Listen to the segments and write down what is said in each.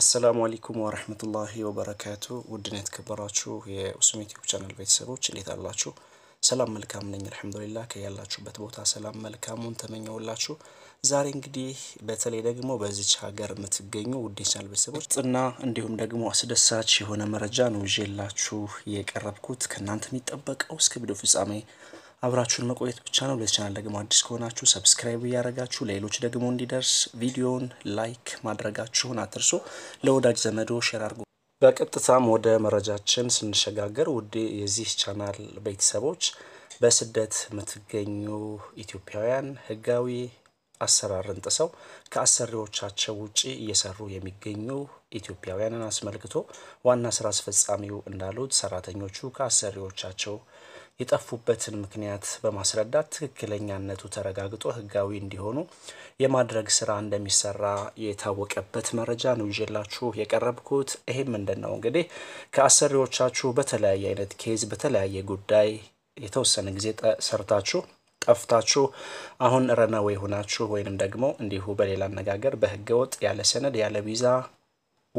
አሰላሙ አለይኩም ወረህመቱላሂ ወበረካቱ። ውድና የተከበራችሁ የኡስም ዩቲዩብ ቻናል ቤተሰቦች እንዴት አላችሁ? ሰላም መልካም ነኝ አልሐምዱሊላህ። ከያላችሁበት ቦታ ሰላም መልካሙን ተመኘውላችሁ። ዛሬ እንግዲህ በተለይ ደግሞ በዚች ሀገር የምትገኙ ውድ ቻናል ቤተሰቦች ጥና እንዲሁም ደግሞ አስደሳች የሆነ መረጃ ነው ይዤላችሁ የቀረብኩት። ከእናንተ የሚጠበቀው እስከ ቪዲዮ ፍጻሜ አብራችሁን መቆየት ብቻ ነው። ለቻናል ደግሞ አዲስ ከሆናችሁ ሰብስክራይብ እያደረጋችሁ ለሌሎች ደግሞ እንዲደርስ ቪዲዮን ላይክ ማድረጋችሁን አትርሶ። ለወዳጅ ዘመዶ ሼር አድርጉ። በቀጥታም ወደ መረጃችን ስንሸጋገር ውድ የዚህ ቻናል ቤተሰቦች በስደት የምትገኙ ኢትዮጵያውያን ህጋዊ አሰራርን ጥሰው ከአሰሪዎቻቸው ውጪ እየሰሩ የሚገኙ ኢትዮጵያውያንን አስመልክቶ ዋና ስራ አስፈጻሚው እንዳሉት ሰራተኞቹ ከአሰሪዎቻቸው የጠፉበትን ምክንያት በማስረዳት ትክክለኛነቱ ተረጋግጦ ህጋዊ እንዲሆኑ የማድረግ ስራ እንደሚሰራ የታወቀበት መረጃ ነው ይዤላችሁ የቀረብኩት። ይሄም ምንድን ነው እንግዲህ ከአሰሪዎቻችሁ በተለያየ አይነት ኬዝ በተለያየ ጉዳይ የተወሰነ ጊዜ ሰርታችሁ ጠፍታችሁ አሁን ረነዌ ሆናችሁ ወይንም ደግሞ እንዲሁ በሌላ አነጋገር በህገ ወጥ ያለ ሰነድ ያለ ቪዛ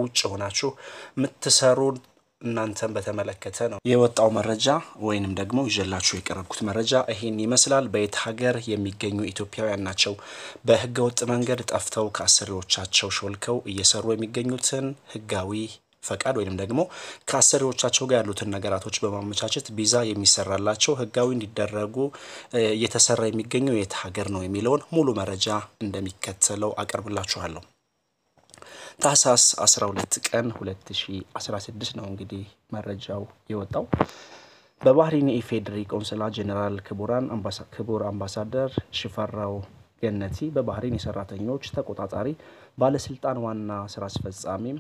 ውጭ ሆናችሁ የምትሰሩ እናንተን በተመለከተ ነው የወጣው መረጃ ወይንም ደግሞ ይዤላችሁ የቀረብኩት መረጃ ይሄን ይመስላል። በየት ሀገር የሚገኙ ኢትዮጵያውያን ናቸው በህገወጥ መንገድ ጠፍተው ከአሰሪዎቻቸው ሾልከው እየሰሩ የሚገኙትን ህጋዊ ፈቃድ ወይንም ደግሞ ከአሰሪዎቻቸው ጋር ያሉትን ነገራቶች በማመቻቸት ቪዛ የሚሰራላቸው ህጋዊ እንዲደረጉ እየተሰራ የሚገኘው የት ሀገር ነው የሚለውን ሙሉ መረጃ እንደሚከተለው አቀርብላችኋለሁ። ታህሳስ 12 ቀን 2016 ነው እንግዲህ መረጃው የወጣው። በባህሪን የኢፌዴሪ ቆንስላ ጀኔራል ክቡራን ክቡር አምባሳደር ሽፈራው ገነቲ በባህሪን የሰራተኞች ተቆጣጣሪ ባለስልጣን ዋና ስራ አስፈጻሚም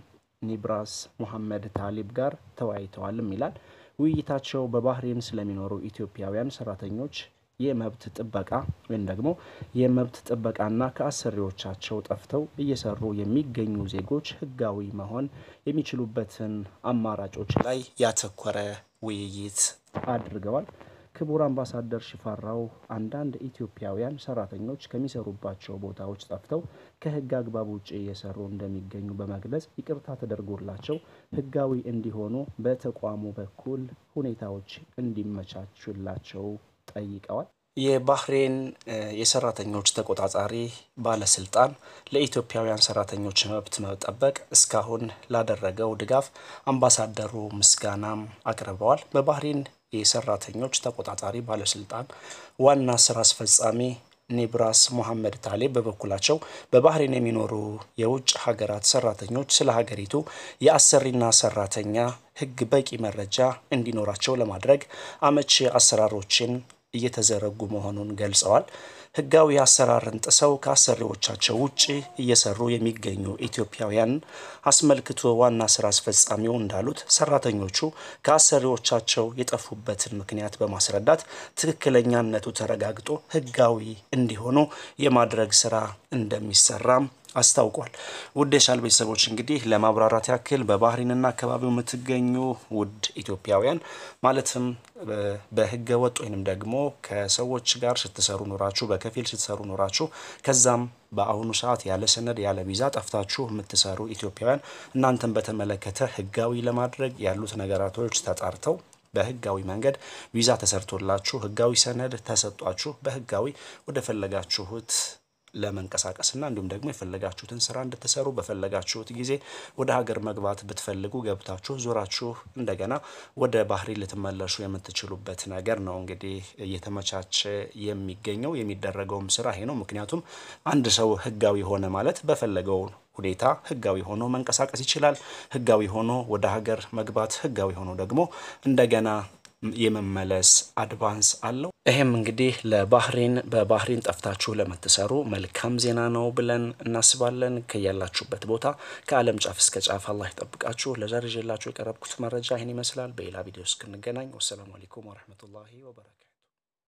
ኒብራስ ሙሐመድ ታሊብ ጋር ተወያይተዋልም ይላል። ውይይታቸው በባህሬን ስለሚኖሩ ኢትዮጵያውያን ሰራተኞች የመብት ጥበቃ ወይም ደግሞ የመብት ጥበቃና ከአሰሪዎቻቸው ጠፍተው እየሰሩ የሚገኙ ዜጎች ህጋዊ መሆን የሚችሉበትን አማራጮች ላይ ያተኮረ ውይይት አድርገዋል። ክቡር አምባሳደር ሽፈራው አንዳንድ ኢትዮጵያውያን ሰራተኞች ከሚሰሩባቸው ቦታዎች ጠፍተው ከህግ አግባብ ውጭ እየሰሩ እንደሚገኙ በመግለጽ ይቅርታ ተደርጎላቸው ህጋዊ እንዲሆኑ በተቋሙ በኩል ሁኔታዎች እንዲመቻችላቸው ጠይቀዋል። የባህሬን የሰራተኞች ተቆጣጣሪ ባለስልጣን ለኢትዮጵያውያን ሰራተኞች መብት መጠበቅ እስካሁን ላደረገው ድጋፍ አምባሳደሩ ምስጋናም አቅርበዋል። በባህሬን የሰራተኞች ተቆጣጣሪ ባለስልጣን ዋና ስራ አስፈጻሚ ኒብራስ ሙሐመድ ታሌ በበኩላቸው በባህሬን የሚኖሩ የውጭ ሀገራት ሰራተኞች ስለ ሀገሪቱ የአሰሪና ሰራተኛ ሕግ በቂ መረጃ እንዲኖራቸው ለማድረግ አመቺ አሰራሮችን እየተዘረጉ መሆኑን ገልጸዋል። ህጋዊ አሰራርን ጥሰው ከአሰሪዎቻቸው ውጭ እየሰሩ የሚገኙ ኢትዮጵያውያን አስመልክቶ ዋና ስራ አስፈጻሚው እንዳሉት ሰራተኞቹ ከአሰሪዎቻቸው የጠፉበትን ምክንያት በማስረዳት ትክክለኛነቱ ተረጋግጦ ህጋዊ እንዲሆኑ የማድረግ ስራ እንደሚሰራም አስታውቋል። ውድ የቻናል ቤተሰቦች እንግዲህ ለማብራራት ያክል በባህሬንና አካባቢው የምትገኙ ውድ ኢትዮጵያውያን ማለትም በህገ ወጥ ወይንም ደግሞ ከሰዎች ጋር ስትሰሩ ኖራችሁ በከፊል ስትሰሩ ኖራችሁ ከዛም በአሁኑ ሰዓት ያለ ሰነድ ያለ ቪዛ ጠፍታችሁ የምትሰሩ ኢትዮጵያውያን እናንተን በተመለከተ ህጋዊ ለማድረግ ያሉት ነገራቶች ተጣርተው በህጋዊ መንገድ ቪዛ ተሰርቶላችሁ ህጋዊ ሰነድ ተሰጧችሁ በህጋዊ ወደ ፈለጋችሁት ለመንቀሳቀስና እንዲሁም ደግሞ የፈለጋችሁትን ስራ እንድትሰሩ በፈለጋችሁት ጊዜ ወደ ሀገር መግባት ብትፈልጉ ገብታችሁ ዞራችሁ እንደገና ወደ ባህሪ ልትመለሱ የምትችሉበት ነገር ነው። እንግዲህ እየተመቻቸ የሚገኘው የሚደረገውም ስራ ይሄ ነው። ምክንያቱም አንድ ሰው ህጋዊ ሆነ ማለት በፈለገው ሁኔታ ህጋዊ ሆኖ መንቀሳቀስ ይችላል። ህጋዊ ሆኖ ወደ ሀገር መግባት፣ ህጋዊ ሆኖ ደግሞ እንደገና የመመለስ አድቫንስ አለው። ይህም እንግዲህ ለባህሬን በባህሬን ጠፍታችሁ ለምትሰሩ መልካም ዜና ነው ብለን እናስባለን። ከያላችሁበት ቦታ ከዓለም ጫፍ እስከ ጫፍ አላህ ይጠብቃችሁ። ለዛሬ ይዤላችሁ የቀረብኩት መረጃ ይህን ይመስላል። በሌላ ቪዲዮ እስክንገናኝ ወሰላሙ አሌይኩም ወረህመቱላሂ ወበረካቱ።